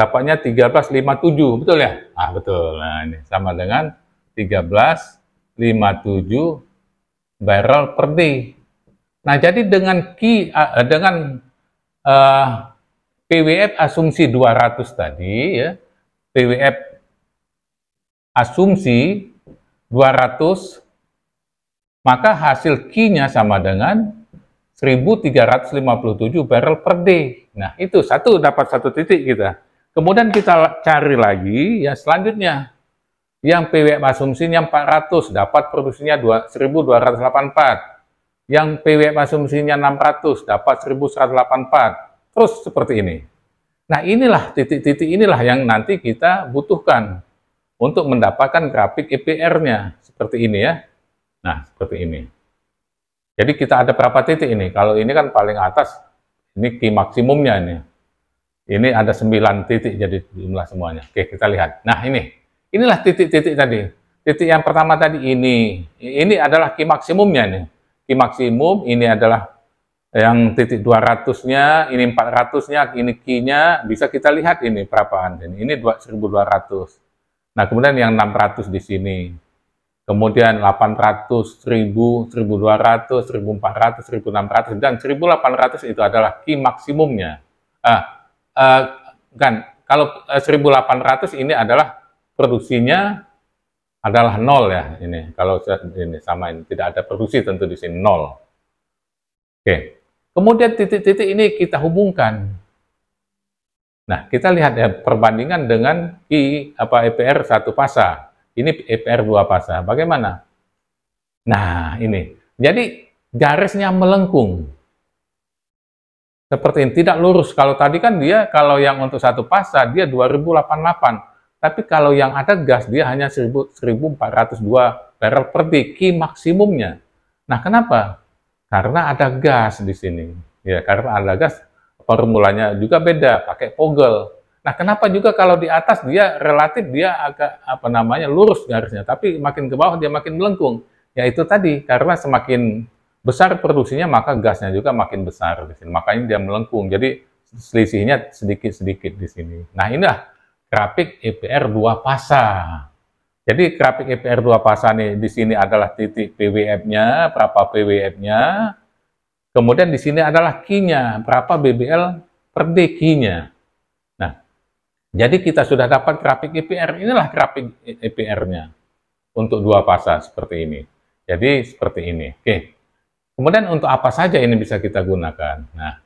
dapatnya 1357, betul ya? Ah, betul. Nah, ini sama dengan 1357 barrel per day. Nah, jadi dengan Q, uh, ah, dengan uh, eh, PWF asumsi 200 tadi ya, PWF asumsi 200 maka hasil Q-nya sama dengan 1357 barrel per day. Nah, itu satu dapat satu titik kita. Kemudian kita cari lagi yang selanjutnya. Yang PWM asumsinya 400, dapat produksinya 1284. Yang PWM asumsinya 600, dapat 1184. Terus seperti ini. Nah inilah titik-titik inilah yang nanti kita butuhkan untuk mendapatkan grafik EPR-nya. Seperti ini ya. Nah, seperti ini. Jadi kita ada berapa titik ini? Kalau ini kan paling atas, ini key maksimumnya ini. Ini ada 9 titik jadi jumlah semuanya. Oke, kita lihat. Nah, ini. Inilah titik-titik tadi. Titik yang pertama tadi ini. Ini adalah ki maksimumnya nih. Ki maksimum ini adalah yang titik 200-nya, ini 400-nya, ini ki-nya, bisa kita lihat ini berapa Ini, ini 1200. Nah, kemudian yang 600 di sini. Kemudian 800, 1000, 1200, 1400, 1600, dan 1800 itu adalah ki maksimumnya. Ah, uh, kalau 1800 eh, ini adalah produksinya adalah nol ya ini kalau ini sama ini tidak ada produksi tentu di sini nol. Oke. Kemudian titik-titik ini kita hubungkan. Nah, kita lihat ya perbandingan dengan I apa EPR satu pasa. Ini EPR dua pasa. Bagaimana? Nah, ini. Jadi garisnya melengkung seperti ini tidak lurus. Kalau tadi kan dia kalau yang untuk satu pasar dia 2088. Tapi kalau yang ada gas dia hanya 1000, 1402 barrel per deki maksimumnya. Nah, kenapa? Karena ada gas di sini. Ya, karena ada gas formulanya juga beda, pakai pogel. Nah, kenapa juga kalau di atas dia relatif dia agak apa namanya lurus garisnya, tapi makin ke bawah dia makin melengkung. Yaitu tadi karena semakin besar produksinya maka gasnya juga makin besar di sini. Makanya dia melengkung. Jadi selisihnya sedikit-sedikit di sini. Nah inilah grafik EPR 2 pasang. Jadi grafik EPR 2 pasang nih di sini adalah titik PWF-nya, berapa PWF-nya. Kemudian di sini adalah Q-nya, berapa BBL per D Nah, jadi kita sudah dapat grafik EPR, inilah grafik EPR-nya untuk dua pasang seperti ini. Jadi seperti ini. Oke. Kemudian untuk apa saja ini bisa kita gunakan? Nah,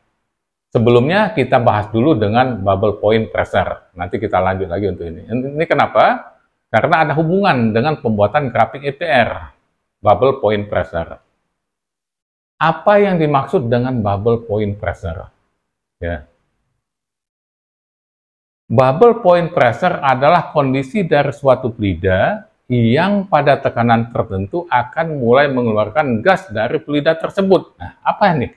sebelumnya kita bahas dulu dengan bubble point pressure. Nanti kita lanjut lagi untuk ini. Ini kenapa? Karena ada hubungan dengan pembuatan grafik EPR, bubble point pressure. Apa yang dimaksud dengan bubble point pressure? Ya. Bubble point pressure adalah kondisi dari suatu fluida yang pada tekanan tertentu akan mulai mengeluarkan gas dari fluida tersebut. Nah, apa ini?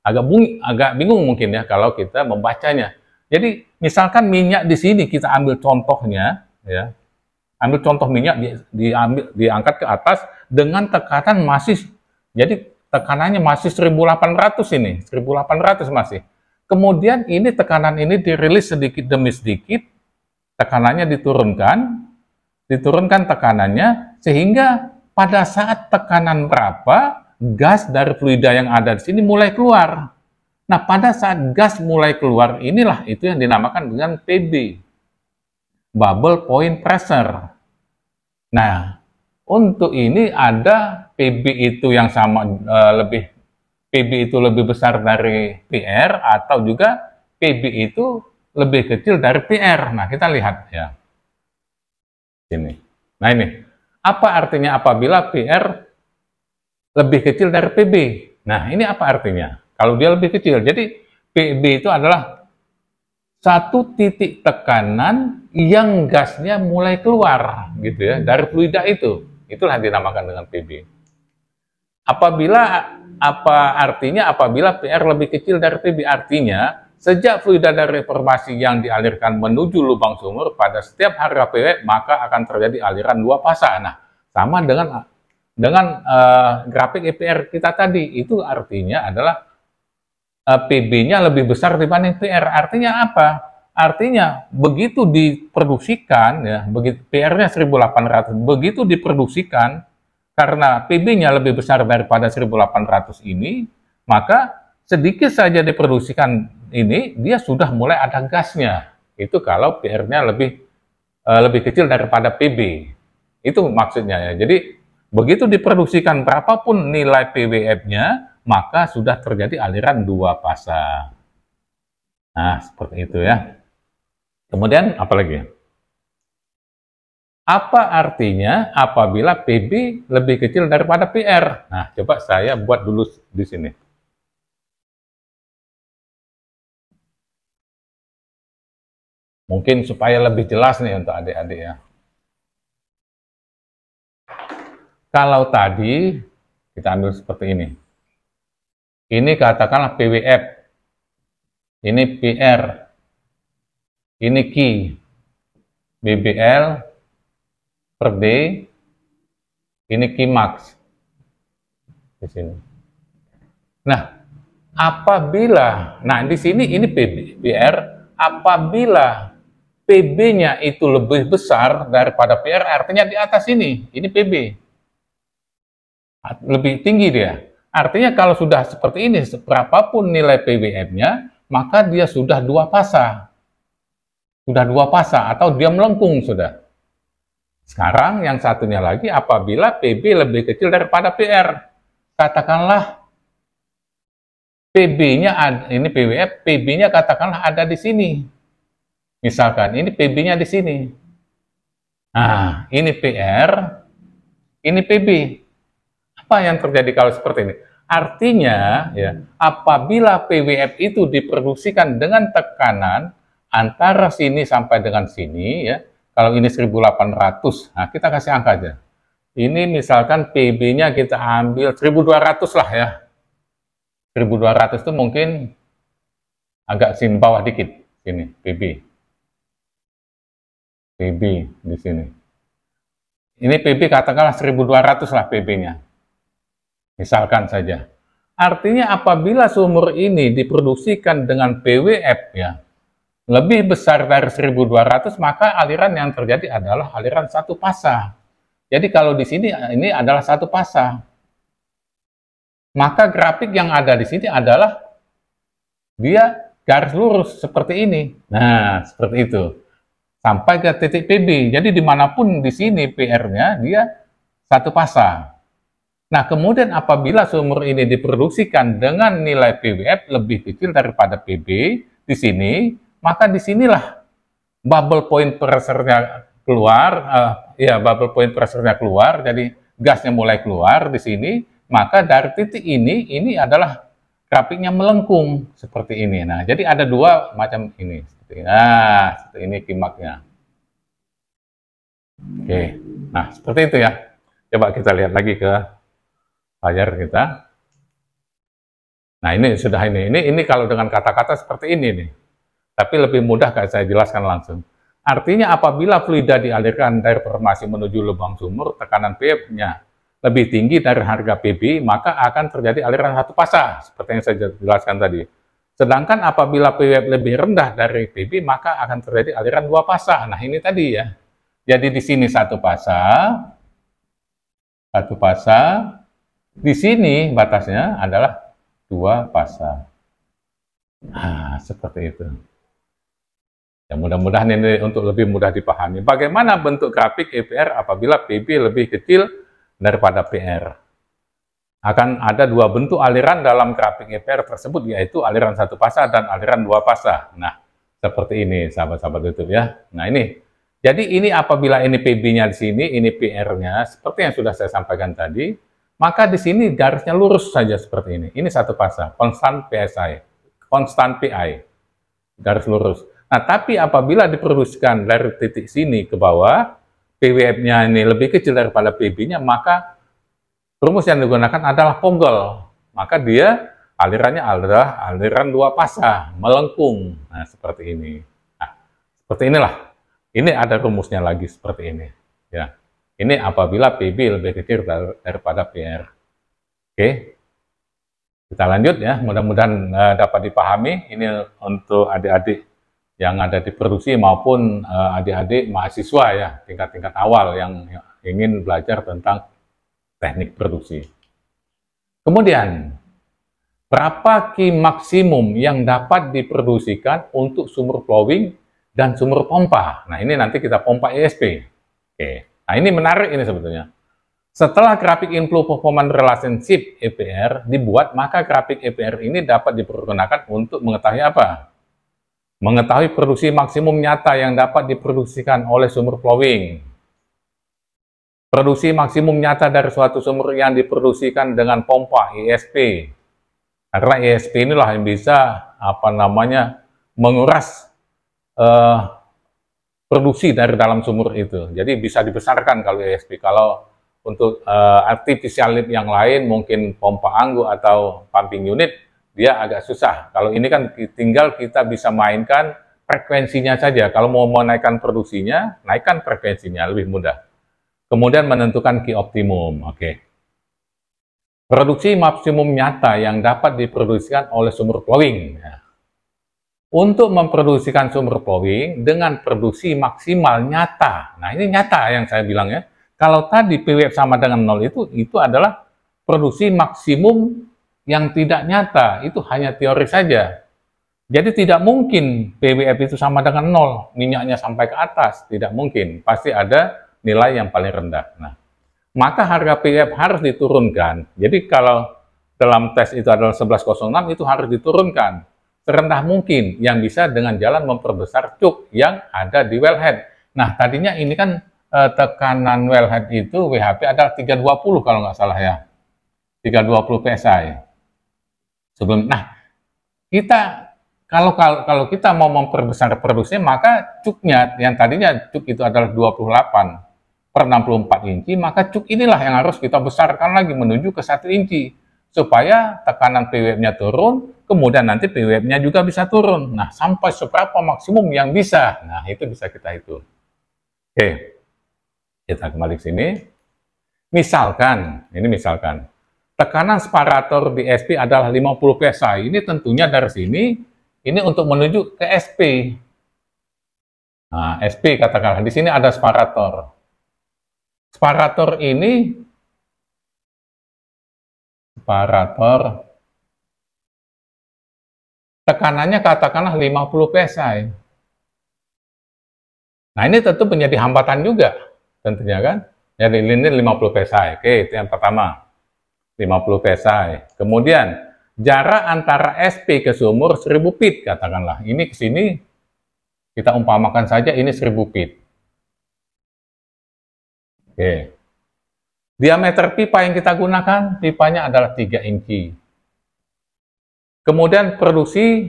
Agak bungi, agak bingung mungkin ya kalau kita membacanya. Jadi, misalkan minyak di sini kita ambil contohnya, ya. Ambil contoh minyak di, diambil, diangkat ke atas dengan tekanan masih jadi tekanannya masih 1800 ini, 1800 masih. Kemudian ini tekanan ini dirilis sedikit demi sedikit, tekanannya diturunkan, diturunkan tekanannya sehingga pada saat tekanan berapa gas dari fluida yang ada di sini mulai keluar. Nah, pada saat gas mulai keluar inilah itu yang dinamakan dengan PB. Bubble point pressure. Nah, untuk ini ada PB itu yang sama e, lebih PB itu lebih besar dari PR atau juga PB itu lebih kecil dari PR. Nah, kita lihat ya. Ini. Nah ini, apa artinya apabila PR lebih kecil dari PB? Nah ini apa artinya? Kalau dia lebih kecil, jadi PB itu adalah satu titik tekanan yang gasnya mulai keluar gitu ya dari fluida itu. Itulah yang dinamakan dengan PB. Apabila apa artinya apabila PR lebih kecil dari PB artinya Sejak fluida dari reformasi yang dialirkan menuju lubang sumur pada setiap harga APW, maka akan terjadi aliran dua fasa. Nah, sama dengan dengan uh, grafik EPR kita tadi, itu artinya adalah uh, eh, PB-nya lebih besar dibanding PR. Artinya apa? Artinya begitu diproduksikan, ya, begitu PR-nya 1800, begitu diproduksikan, karena PB-nya lebih besar daripada 1800 ini, maka sedikit saja diproduksikan ini dia sudah mulai ada gasnya. Itu kalau PR-nya lebih uh, lebih kecil daripada PB. Itu maksudnya ya. Jadi begitu diproduksikan berapapun nilai PWF-nya, maka sudah terjadi aliran dua pasang. Nah, seperti itu ya. Kemudian apa apalagi? Apa artinya apabila PB lebih kecil daripada PR? Nah, coba saya buat dulu di sini. Mungkin supaya lebih jelas nih untuk adik-adik ya. Kalau tadi kita ambil seperti ini. Ini katakanlah PWF. Ini PR. Ini Ki. BBL per D. Ini Ki Max. Di sini. Nah, apabila, nah di sini ini PBR, apabila PB-nya itu lebih besar daripada PR, artinya di atas ini, ini PB. Lebih tinggi dia. Artinya kalau sudah seperti ini, berapapun nilai PBM-nya, maka dia sudah dua pasang. Sudah dua pasang atau dia melengkung sudah. Sekarang yang satunya lagi, apabila PB lebih kecil daripada PR, katakanlah PB-nya, ini PWF, PB-nya katakanlah ada di sini Misalkan ini PB-nya di sini. Nah, ini PR, ini PB. Apa yang terjadi kalau seperti ini? Artinya, ya, apabila PWF itu diproduksikan dengan tekanan antara sini sampai dengan sini, ya, kalau ini 1800, nah kita kasih angka aja. Ini misalkan PB-nya kita ambil 1200 lah ya. 1200 itu mungkin agak sini bawah dikit, ini PB. PB di sini. Ini PB katakanlah 1200 lah PB-nya. Misalkan saja. Artinya apabila sumur ini diproduksikan dengan PWF ya, lebih besar dari 1200 maka aliran yang terjadi adalah aliran satu pasang. Jadi kalau di sini ini adalah satu pasang. Maka grafik yang ada di sini adalah dia garis lurus seperti ini. Nah, seperti itu sampai ke titik PB. Jadi dimanapun di sini PR-nya, dia satu pasang. Nah, kemudian apabila sumur ini diproduksikan dengan nilai PWF lebih kecil daripada PB di sini, maka disinilah bubble point pressure-nya keluar, uh, ya bubble point pressure-nya keluar, jadi gasnya mulai keluar di sini, maka dari titik ini, ini adalah grafiknya melengkung seperti ini. Nah, jadi ada dua macam ini. Gitu. Nah, ini kimaknya. Oke, nah seperti itu ya. Coba kita lihat lagi ke layar kita. Nah ini sudah ini. Ini ini kalau dengan kata-kata seperti ini nih. Tapi lebih mudah kayak saya jelaskan langsung. Artinya apabila fluida dialirkan dari formasi menuju lubang sumur, tekanan PF-nya lebih tinggi dari harga PB, maka akan terjadi aliran satu pasang seperti yang saya jelaskan tadi. Sedangkan apabila PWP lebih rendah dari PB, maka akan terjadi aliran dua pasang. Nah, ini tadi ya. Jadi di sini satu pasang, satu pasang. Di sini batasnya adalah dua pasang. Nah, seperti itu. Ya, mudah-mudahan ini untuk lebih mudah dipahami. Bagaimana bentuk grafik EPR apabila PB lebih kecil daripada PR? akan ada dua bentuk aliran dalam grafik EPR tersebut, yaitu aliran satu pasah dan aliran dua pasah. Nah, seperti ini, sahabat-sahabat YouTube ya. Nah, ini. Jadi ini apabila ini PB-nya di sini, ini PR-nya, seperti yang sudah saya sampaikan tadi, maka di sini garisnya lurus saja seperti ini. Ini satu pasah, konstan PSI, konstan PI, garis lurus. Nah, tapi apabila diperluaskan dari titik sini ke bawah, PWF-nya ini lebih kecil daripada PB-nya, maka Rumus yang digunakan adalah ponggol. Maka dia alirannya adalah aliran dua pasah, melengkung. Nah, seperti ini. Nah, seperti inilah. Ini ada rumusnya lagi seperti ini. Ya. Ini apabila PB lebih kecil daripada PR. Oke. Kita lanjut ya. Mudah-mudahan eh, dapat dipahami. Ini untuk adik-adik yang ada di produksi maupun eh, adik -adik mahasiswa ya tingkat-tingkat awal yang ingin belajar tentang teknik produksi. Kemudian, berapa ki maksimum yang dapat diproduksikan untuk sumur flowing dan sumur pompa? Nah, ini nanti kita pompa ESP. Oke. Nah, ini menarik ini sebetulnya. Setelah grafik inflow performance relationship EPR dibuat, maka grafik EPR ini dapat dipergunakan untuk mengetahui apa? Mengetahui produksi maksimum nyata yang dapat diproduksikan oleh sumur flowing Produksi maksimum nyata dari suatu sumur yang diproduksikan dengan pompa ISP. Karena ISP inilah yang bisa apa namanya menguras uh, produksi dari dalam sumur itu. Jadi bisa dibesarkan kalau ISP. Kalau untuk uh, artificial lift yang lain mungkin pompa anggu atau pumping unit dia agak susah. Kalau ini kan tinggal kita bisa mainkan frekuensinya saja. Kalau mau menaikkan produksinya, naikkan frekuensinya lebih mudah kemudian menentukan ki optimum. Oke. Produksi maksimum nyata yang dapat diproduksikan oleh sumber flowing. Ya. Untuk memproduksikan sumber flowing dengan produksi maksimal nyata. Nah, ini nyata yang saya bilang ya. Kalau tadi PWF sama dengan nol itu, itu adalah produksi maksimum yang tidak nyata. Itu hanya teori saja. Jadi tidak mungkin PWF itu sama dengan nol, minyaknya sampai ke atas, tidak mungkin. Pasti ada nilai yang paling rendah. Nah, maka harga PIF e harus diturunkan. Jadi kalau dalam tes itu adalah 1106 itu harus diturunkan terendah mungkin yang bisa dengan jalan memperbesar cuk yang ada di wellhead. Nah, tadinya ini kan eh, tekanan wellhead itu WHP adalah 320 kalau nggak salah ya. 320 PSI. Sebelum nah, kita kalau kalau, kalau kita mau memperbesar produksi maka cuknya yang tadinya cuk itu adalah 28 per 64 inci, maka cuk inilah yang harus kita besarkan lagi menuju ke 1 inci. Supaya tekanan PWF-nya turun, kemudian nanti PWF-nya juga bisa turun. Nah, sampai seberapa maksimum yang bisa? Nah, itu bisa kita hitung. Oke, kita kembali ke sini. Misalkan, ini misalkan, tekanan separator di SP adalah 50 PSI. Ini tentunya dari sini, ini untuk menuju ke SP. Nah, SP katakanlah di sini ada separator. Separator ini separator tekanannya katakanlah 50 psi. Nah ini tentu menjadi hambatan juga tentunya kan. Jadi ini 50 psi. Oke, itu yang pertama. 50 psi. Kemudian jarak antara SP ke sumur 1000 feet katakanlah. Ini ke sini kita umpamakan saja ini 1000 feet. Oke. Diameter pipa yang kita gunakan, pipanya adalah 3 inci. Kemudian produksi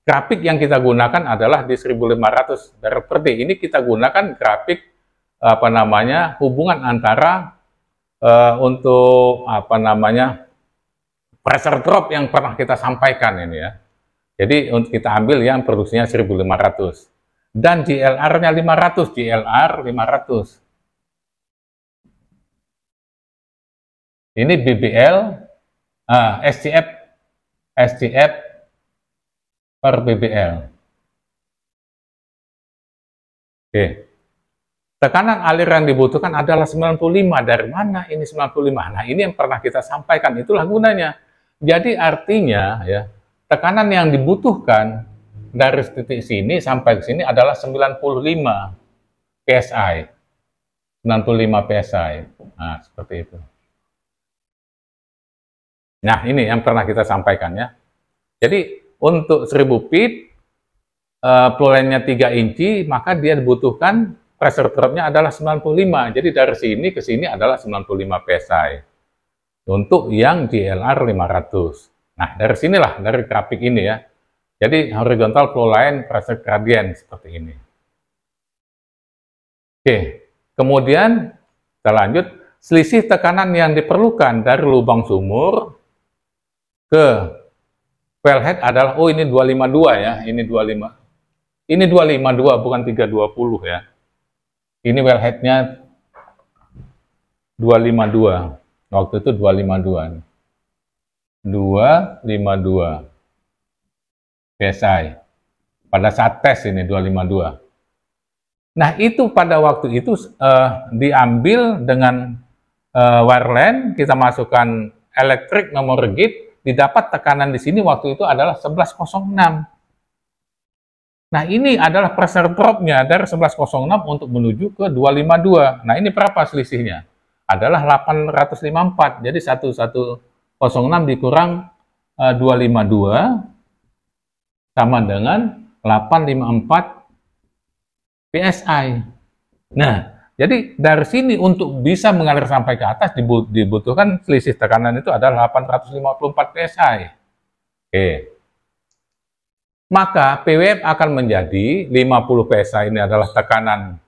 grafik yang kita gunakan adalah di 1500 barrel per day. Ini kita gunakan grafik apa namanya hubungan antara uh, untuk apa namanya pressure drop yang pernah kita sampaikan ini ya. Jadi untuk kita ambil yang produksinya 1500 dan GLR-nya 500, GLR 500. Ini BBL, ah, SCF, SCF per BBL. Oke. Tekanan aliran dibutuhkan adalah 95. Dari mana ini 95? Nah, ini yang pernah kita sampaikan. Itulah gunanya. Jadi artinya ya, tekanan yang dibutuhkan dari titik sini sampai ke sini adalah 95 PSI. 95 PSI. Nah, seperti itu. Nah, ini yang pernah kita sampaikan ya. Jadi, untuk 1000 feet, uh, eh, plurennya 3 inci, maka dia dibutuhkan pressure drop-nya adalah 95. Jadi, dari sini ke sini adalah 95 psi. Untuk yang GLR 500. Nah, dari sinilah, dari grafik ini ya. Jadi, horizontal flow line pressure gradient seperti ini. Oke, kemudian kita lanjut. Selisih tekanan yang diperlukan dari lubang sumur ke wellhead adalah, oh ini 252 ya, ini 25. Ini 252 bukan 320 ya. Ini wellheadnya 252. Waktu itu 252. 252 PSI. Pada saat tes ini 252. Nah itu pada waktu itu uh, diambil dengan uh, eh, wireline, kita masukkan elektrik nomor git, didapat tekanan di sini waktu itu adalah 1106. Nah, ini adalah pressure drop-nya dari 1106 untuk menuju ke 252. Nah, ini berapa selisihnya? Adalah 854. Jadi 1106 dikurang 252 eh, sama dengan 854 PSI. Nah, jadi dari sini untuk bisa mengalir sampai ke atas dibutuhkan selisih tekanan itu adalah 854 psi. Oke. Maka PWM akan menjadi 50 psi ini adalah tekanan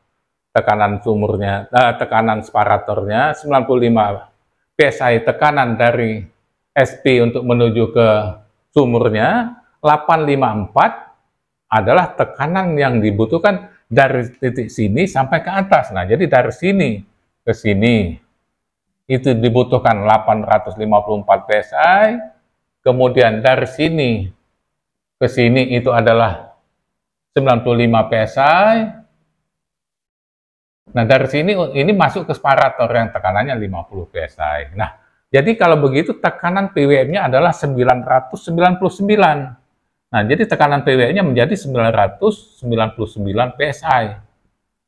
tekanan sumurnya eh, tekanan separatornya 95 psi tekanan dari SP untuk menuju ke sumurnya 854 adalah tekanan yang dibutuhkan dari titik sini sampai ke atas. Nah, jadi dari sini ke sini itu dibutuhkan 854 psi. Kemudian dari sini ke sini itu adalah 95 psi. Nah, dari sini ini masuk ke separator yang tekanannya 50 psi. Nah, jadi kalau begitu tekanan PWM-nya adalah 999. Nah, jadi tekanan PWI-nya menjadi 999 PSI.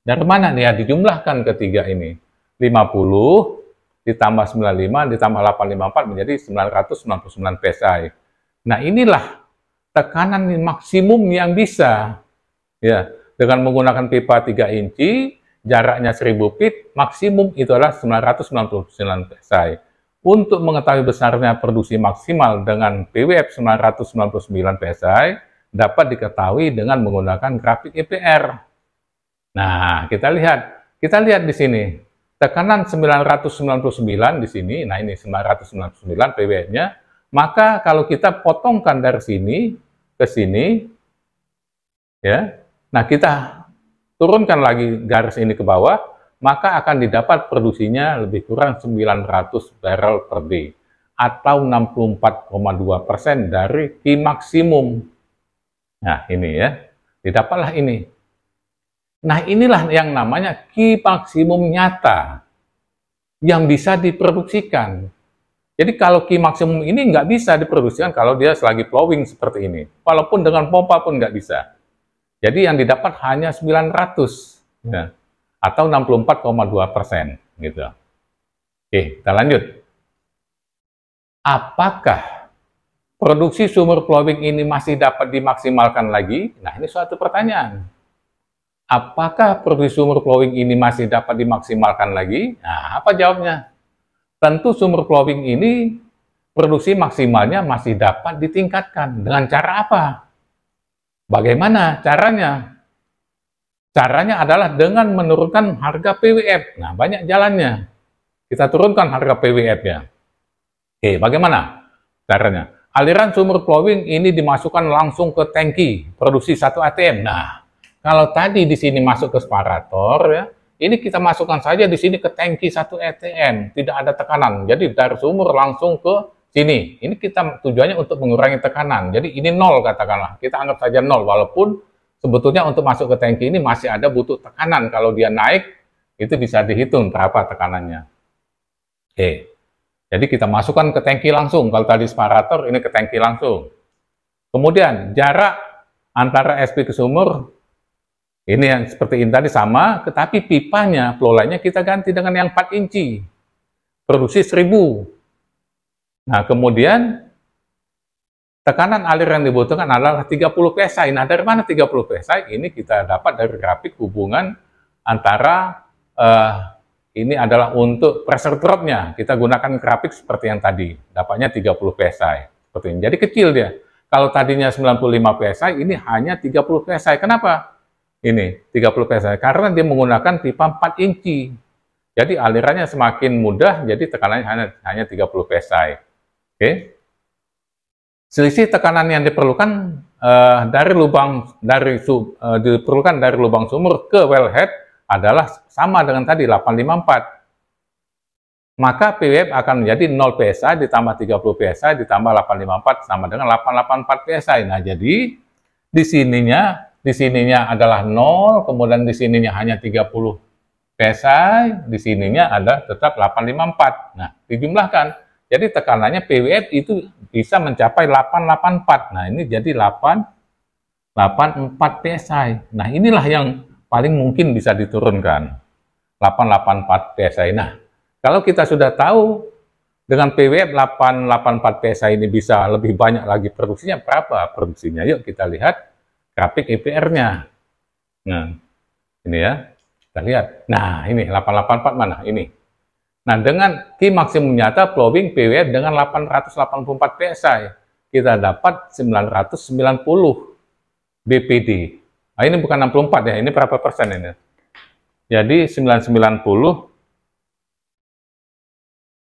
Dari mana nih? Ya, dijumlahkan ketiga ini. 50 ditambah 95 ditambah 854 menjadi 999 PSI. Nah, inilah tekanan maksimum yang bisa. Ya, dengan menggunakan pipa 3 inci, jaraknya 1000 feet, maksimum itu adalah 999 PSI. Untuk mengetahui besarnya produksi maksimal dengan PWF 999 PSI dapat diketahui dengan menggunakan grafik EPR. Nah, kita lihat. Kita lihat di sini. Tekanan 999 di sini, nah ini 999 PWF-nya, maka kalau kita potongkan dari sini ke sini, ya, nah kita turunkan lagi garis ini ke bawah, maka akan didapat produksinya lebih kurang 900 barrel per day atau 64,2 persen dari Ki maksimum. Nah ini ya, didapatlah ini. Nah inilah yang namanya Ki maksimum nyata yang bisa diproduksikan. Jadi kalau Ki maksimum ini nggak bisa diproduksikan kalau dia selagi flowing seperti ini. Walaupun dengan pompa pun nggak bisa. Jadi yang didapat hanya 900. Hmm. Nah, atau 64,2 persen gitu. Oke, kita lanjut. Apakah produksi sumur flowing ini masih dapat dimaksimalkan lagi? Nah, ini suatu pertanyaan. Apakah produksi sumur flowing ini masih dapat dimaksimalkan lagi? Nah, apa jawabnya? Tentu sumur flowing ini produksi maksimalnya masih dapat ditingkatkan. Dengan cara apa? Bagaimana caranya? Caranya adalah dengan menurunkan harga PWF. Nah, banyak jalannya. Kita turunkan harga PWF ya. Oke, bagaimana caranya? Aliran sumur flowing ini dimasukkan langsung ke tangki produksi satu ATM. Nah, kalau tadi di sini masuk ke separator ya, ini kita masukkan saja di sini ke tangki satu ATM, tidak ada tekanan. Jadi dari sumur langsung ke sini. Ini kita tujuannya untuk mengurangi tekanan. Jadi ini nol katakanlah. Kita anggap saja nol walaupun sebetulnya untuk masuk ke tangki ini masih ada butuh tekanan. Kalau dia naik, itu bisa dihitung berapa tekanannya. Oke. Jadi kita masukkan ke tangki langsung. Kalau tadi separator, ini ke tangki langsung. Kemudian jarak antara SP ke sumur, ini yang seperti ini tadi sama, tetapi pipanya, flowline-nya kita ganti dengan yang 4 inci. Produksi 1000. Nah, kemudian Tekanan aliran yang dibutuhkan adalah 30 psi. Nah, dari mana 30 psi? Ini kita dapat dari grafik hubungan antara uh, ini adalah untuk pressure drop-nya. Kita gunakan grafik seperti yang tadi. Dapatnya 30 psi. Seperti ini. Jadi kecil dia. Kalau tadinya 95 psi, ini hanya 30 psi. Kenapa? Ini 30 psi. Karena dia menggunakan pipa 4 inci. Jadi alirannya semakin mudah, jadi tekanannya hanya, hanya 30 psi. Oke. Okay? selisih tekanan yang diperlukan uh, dari lubang dari sub, uh, eh, diperlukan dari lubang sumur ke wellhead adalah sama dengan tadi 854. Maka PWF akan menjadi 0 PSI ditambah 30 PSI ditambah 854 sama dengan 884 PSI. Nah, jadi di sininya di sininya adalah 0, kemudian di sininya hanya 30 PSI, di sininya ada tetap 854. Nah, dijumlahkan jadi tekanannya PWF itu bisa mencapai 884. Nah, ini jadi 884 psi. Nah, inilah yang paling mungkin bisa diturunkan. 884 psi. Nah, kalau kita sudah tahu dengan PWF 884 psi ini bisa lebih banyak lagi produksinya berapa produksinya? Yuk kita lihat grafik EPR-nya. Nah, ini ya. Kita lihat. Nah, ini 884 mana? Ini Nah, dengan T maksimum nyata flowing PWF dengan 884 PSI, kita dapat 990 BPD. Nah, ini bukan 64 ya, ini berapa persen ini? Jadi 990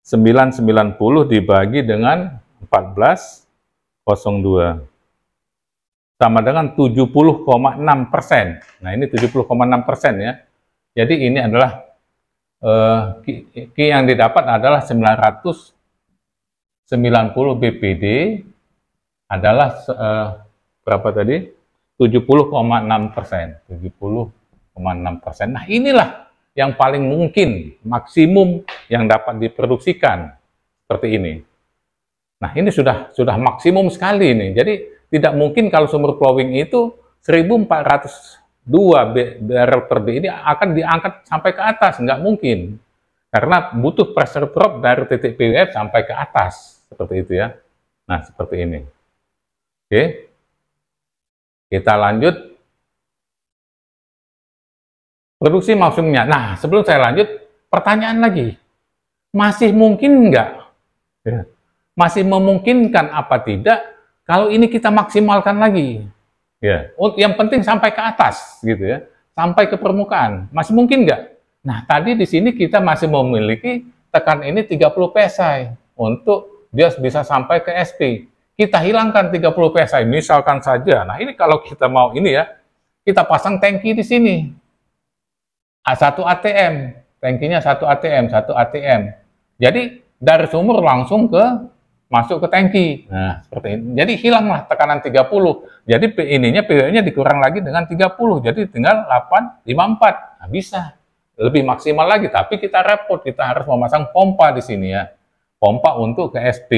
990 dibagi dengan 1402 sama dengan 70,6 persen. Nah ini 70,6 persen ya. Jadi ini adalah uh, yang didapat adalah 990 BPD adalah uh, berapa tadi? 70,6 persen. 70,6 persen. Nah inilah yang paling mungkin maksimum yang dapat diproduksikan seperti ini. Nah ini sudah sudah maksimum sekali ini. Jadi tidak mungkin kalau sumur flowing itu 1400 Dua barrel per day ini akan diangkat sampai ke atas, nggak mungkin. Karena butuh pressure drop dari titik PWF sampai ke atas, seperti itu ya. Nah, seperti ini. Oke. Kita lanjut. Produksi maksudnya. Nah, sebelum saya lanjut, pertanyaan lagi. Masih mungkin nggak? Ya. Masih memungkinkan apa tidak kalau ini kita maksimalkan lagi? Ya, oh, yang penting sampai ke atas gitu ya, sampai ke permukaan. Masih mungkin nggak? Nah, tadi di sini kita masih memiliki tekan ini 30 psi untuk dia bisa sampai ke SP. Kita hilangkan 30 psi, misalkan saja. Nah, ini kalau kita mau ini ya, kita pasang tangki di sini. A1 ATM, tangkinya satu ATM, satu ATM. Jadi dari sumur langsung ke masuk ke tangki. Nah, seperti ini. Jadi hilanglah tekanan 30. Jadi ininya PW-nya dikurang lagi dengan 30. Jadi tinggal 854. Nah, bisa. Lebih maksimal lagi, tapi kita repot. Kita harus memasang pompa di sini ya. Pompa untuk ke SP.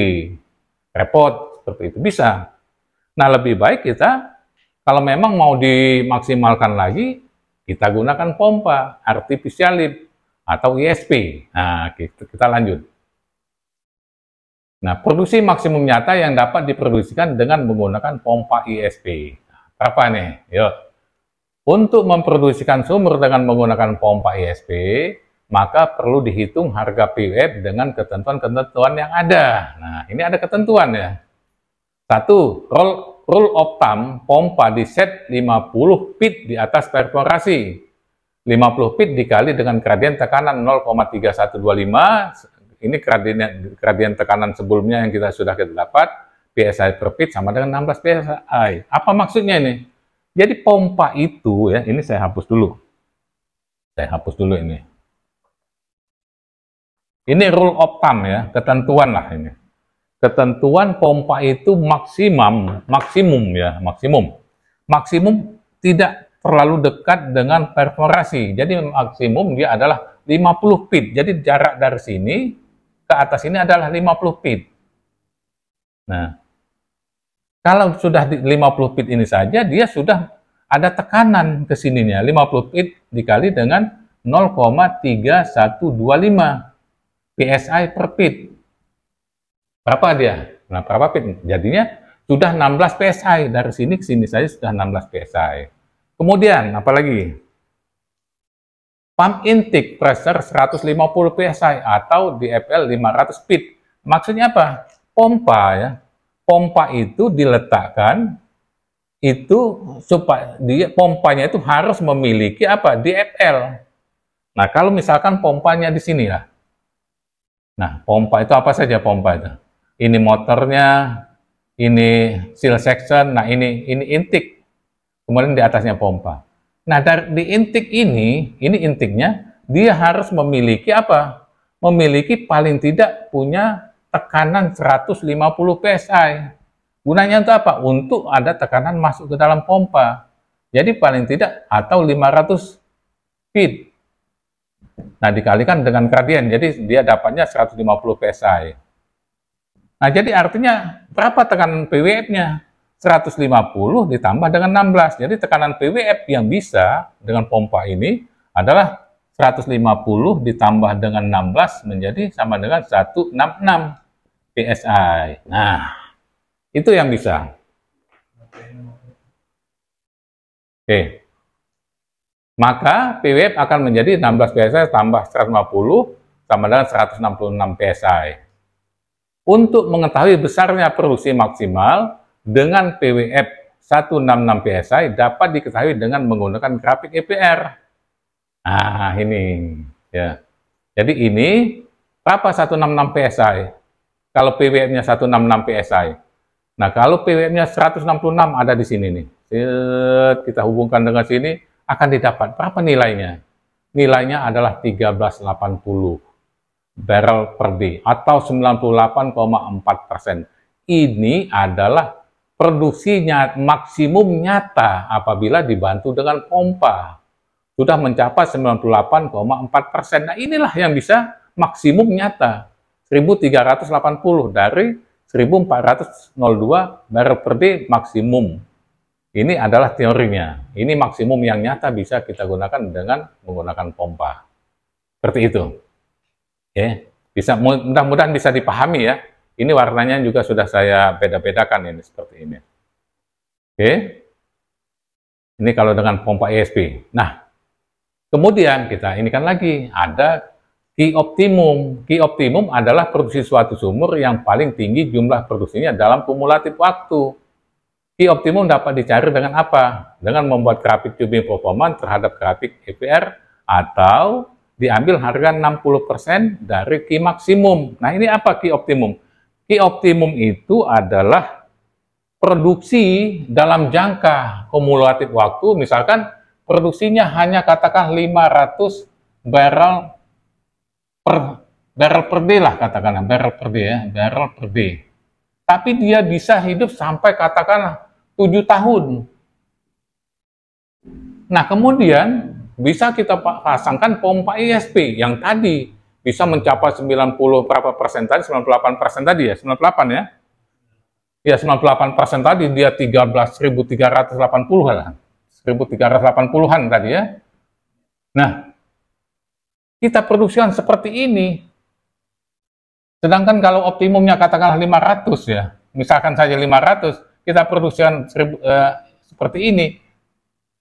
Repot, seperti itu. Bisa. Nah, lebih baik kita, kalau memang mau dimaksimalkan lagi, kita gunakan pompa artificial atau ISP. Nah, gitu. kita lanjut. Nah, produksi maksimum nyata yang dapat diproduksikan dengan menggunakan pompa ISP. Berapa nih? Yuk. Untuk memproduksikan sumur dengan menggunakan pompa ISP, maka perlu dihitung harga PUF dengan ketentuan-ketentuan yang ada. Nah, ini ada ketentuan ya. Satu, rule, rule of thumb, pompa di set 50 feet di atas perforasi. 50 feet dikali dengan gradien tekanan 0,3125 ini gradien gradien tekanan sebelumnya yang kita sudah kita dapat PSI per pit sama dengan 16 PSI. Apa maksudnya ini? Jadi pompa itu ya, ini saya hapus dulu. Saya hapus dulu ini. Ini rule of thumb ya, ketentuan lah ini. Ketentuan pompa itu maksimum, maksimum ya, maksimum. Maksimum tidak terlalu dekat dengan perforasi. Jadi maksimum dia adalah 50 feet. Jadi jarak dari sini ke atas ini adalah 50 feet. Nah, kalau sudah 50 feet ini saja, dia sudah ada tekanan ke sininya. 50 feet dikali dengan 0,3125 PSI per feet. Berapa dia? Nah, berapa feet? Jadinya sudah 16 PSI. Dari sini ke sini saja sudah 16 PSI. Kemudian, apalagi? pump intake pressure 150 psi atau DFL 500 feet. Maksudnya apa? Pompa ya. Pompa itu diletakkan itu supaya dia pompanya itu harus memiliki apa? DFL. Nah, kalau misalkan pompanya di sini ya. Nah, pompa itu apa saja pompa itu? Ini motornya, ini seal section, nah ini ini intik Kemudian di atasnya pompa. Nah, dari di intik ini, ini intiknya, dia harus memiliki apa? Memiliki paling tidak punya tekanan 150 PSI. Gunanya untuk apa? Untuk ada tekanan masuk ke dalam pompa. Jadi paling tidak atau 500 feet. Nah, dikalikan dengan gradien, jadi dia dapatnya 150 PSI. Nah, jadi artinya berapa tekanan PWF-nya? 150 ditambah dengan 16. Jadi tekanan PWF yang bisa dengan pompa ini adalah 150 ditambah dengan 16 menjadi sama dengan 166 PSI. Nah, itu yang bisa. Oke. Maka PWF akan menjadi 16 PSI tambah 150 sama dengan 166 PSI. Untuk mengetahui besarnya produksi maksimal, dengan PWF 166 PSI dapat diketahui dengan menggunakan grafik EPR. Nah, ini ya. Jadi ini berapa 166 PSI? Kalau pwf nya 166 PSI. Nah, kalau pwf nya 166 ada di sini nih. Kita hubungkan dengan sini akan didapat berapa nilainya? Nilainya adalah 1380 barrel per day atau 98,4 persen. Ini adalah produksinya maksimum nyata apabila dibantu dengan pompa. Sudah mencapai 98,4 persen. Nah inilah yang bisa maksimum nyata. 1380 dari 1402 barrel per day maksimum. Ini adalah teorinya. Ini maksimum yang nyata bisa kita gunakan dengan menggunakan pompa. Seperti itu. Ya, bisa mudah-mudahan bisa dipahami ya. Ini warnanya juga sudah saya beda-bedakan ini seperti ini. Oke. Ini kalau dengan pompa ESP. Nah, kemudian kita ini kan lagi ada Ki optimum. Ki optimum adalah produksi suatu sumur yang paling tinggi jumlah produksinya dalam kumulatif waktu. Ki optimum dapat dicari dengan apa? Dengan membuat grafik tubing performance terhadap grafik EPR atau diambil harga 60% dari ki maksimum. Nah, ini apa ki optimum? P optimum itu adalah produksi dalam jangka kumulatif waktu, misalkan produksinya hanya katakan 500 barrel per barrel per day lah katakanlah barrel per day ya, barrel per day. Tapi dia bisa hidup sampai katakan 7 tahun. Nah, kemudian bisa kita pasangkan pompa ISP e yang tadi bisa mencapai 90 berapa persen tadi? 98 persen tadi ya? 98 ya? Ya, 98 persen tadi dia 13380 lah. 1.380-an tadi ya. Nah, kita produksikan seperti ini. Sedangkan kalau optimumnya katakanlah 500 ya, misalkan saja 500, kita produksikan eh, seperti ini,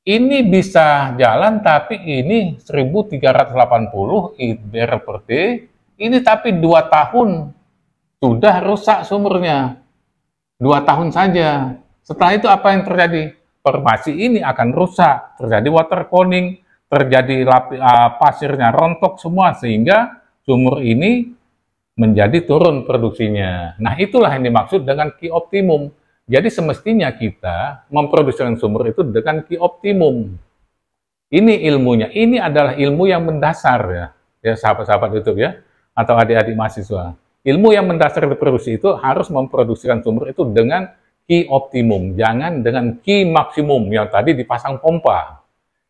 ini bisa jalan tapi ini 1380 barrel per day ini tapi dua tahun sudah rusak sumurnya dua tahun saja setelah itu apa yang terjadi formasi ini akan rusak terjadi water coning terjadi lapi, uh, pasirnya rontok semua sehingga sumur ini menjadi turun produksinya nah itulah yang dimaksud dengan key optimum jadi semestinya kita memproduksi sumber itu dengan ki optimum. Ini ilmunya, ini adalah ilmu yang mendasar ya, ya sahabat-sahabat YouTube ya, atau adik-adik mahasiswa. Ilmu yang mendasar diproduksi itu harus memproduksikan sumber itu dengan ki optimum, jangan dengan ki maksimum yang tadi dipasang pompa.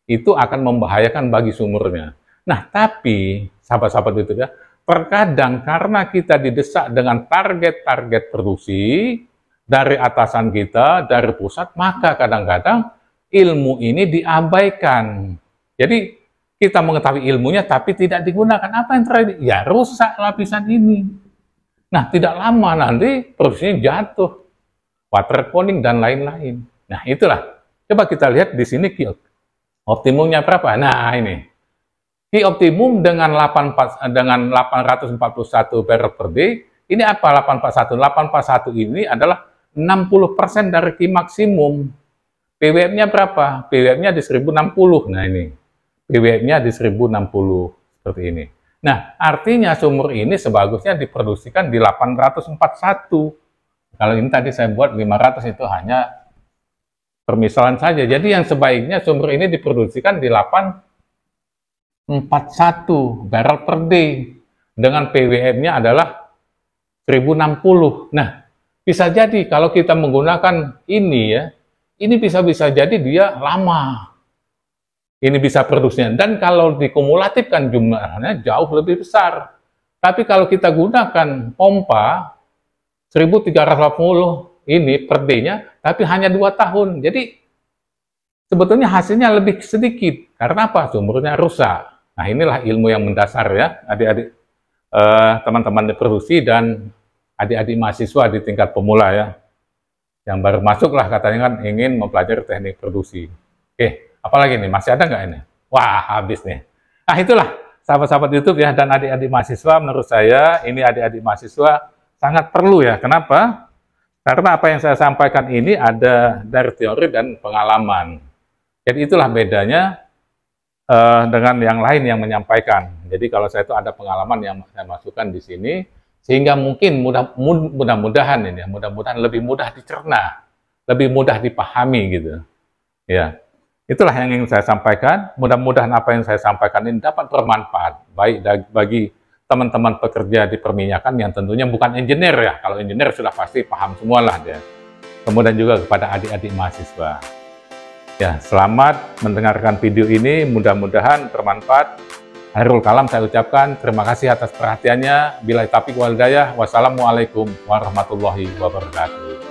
Itu akan membahayakan bagi sumurnya. Nah, tapi sahabat-sahabat YouTube ya, terkadang karena kita didesak dengan target-target produksi, dari atasan kita, dari pusat, maka kadang-kadang ilmu ini diabaikan. Jadi kita mengetahui ilmunya tapi tidak digunakan. Apa yang terjadi? Ya rusak lapisan ini. Nah tidak lama nanti produksinya jatuh. Waterponing dan lain-lain. Nah itulah. Coba kita lihat di sini Q optimumnya berapa? Nah ini. Ki optimum dengan 8, dengan 841 barrel per day. Ini apa 841? 841 ini adalah 60% dari Ki maksimum. PWM-nya berapa? PWM-nya di 1060. Nah ini. PWM-nya di 1060 seperti ini. Nah, artinya sumur ini sebagusnya diproduksikan di 841. Kalau ini tadi saya buat 500 itu hanya permisalan saja. Jadi yang sebaiknya sumur ini diproduksikan di 841 barrel per day dengan PWM-nya adalah 1060. Nah, bisa jadi kalau kita menggunakan ini ya, ini bisa-bisa jadi dia lama. Ini bisa produksinya. Dan kalau dikumulatifkan jumlahnya jauh lebih besar. Tapi kalau kita gunakan pompa 1380 ini per day nya tapi hanya dua tahun. Jadi sebetulnya hasilnya lebih sedikit. Karena apa? Sumurnya rusak. Nah inilah ilmu yang mendasar ya adik-adik, teman eh, teman-teman di produksi dan adik-adik mahasiswa di tingkat pemula ya, yang baru masuk lah katanya kan ingin mempelajari teknik produksi. Oke, apalagi nih, masih ada nggak ini? Wah, habis nih. Nah itulah, sahabat-sahabat YouTube ya, dan adik-adik mahasiswa, menurut saya, ini adik-adik mahasiswa sangat perlu ya. Kenapa? Karena apa yang saya sampaikan ini ada dari teori dan pengalaman. Jadi itulah bedanya uh, dengan yang lain yang menyampaikan. Jadi kalau saya itu ada pengalaman yang saya masukkan di sini, sehingga mungkin mudah, mudah-mudahan ini, ya, mudah-mudahan lebih mudah dicerna, lebih mudah dipahami gitu. Ya, itulah yang ingin saya sampaikan. Mudah-mudahan apa yang saya sampaikan ini dapat bermanfaat, baik bagi teman-teman pekerja di perminyakan yang tentunya bukan engineer ya. Kalau engineer sudah pasti paham semualah dia. Kemudian juga kepada adik-adik mahasiswa. Ya, selamat mendengarkan video ini. Mudah-mudahan bermanfaat. Harul Kalam saya ucapkan terima kasih atas perhatiannya. Bila tapi walidayah, wassalamualaikum warahmatullahi wabarakatuh.